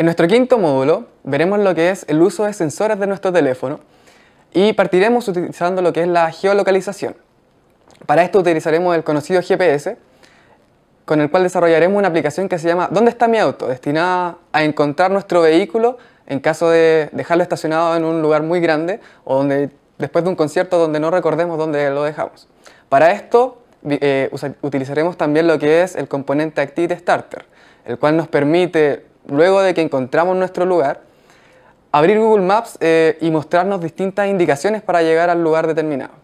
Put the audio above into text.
En nuestro quinto módulo veremos lo que es el uso de sensores de nuestro teléfono y partiremos utilizando lo que es la geolocalización. Para esto utilizaremos el conocido GPS, con el cual desarrollaremos una aplicación que se llama ¿Dónde está mi auto? destinada a encontrar nuestro vehículo en caso de dejarlo estacionado en un lugar muy grande o donde después de un concierto donde no recordemos dónde lo dejamos. Para esto eh, utilizaremos también lo que es el componente Active Starter, el cual nos permite luego de que encontramos nuestro lugar, abrir Google Maps eh, y mostrarnos distintas indicaciones para llegar al lugar determinado.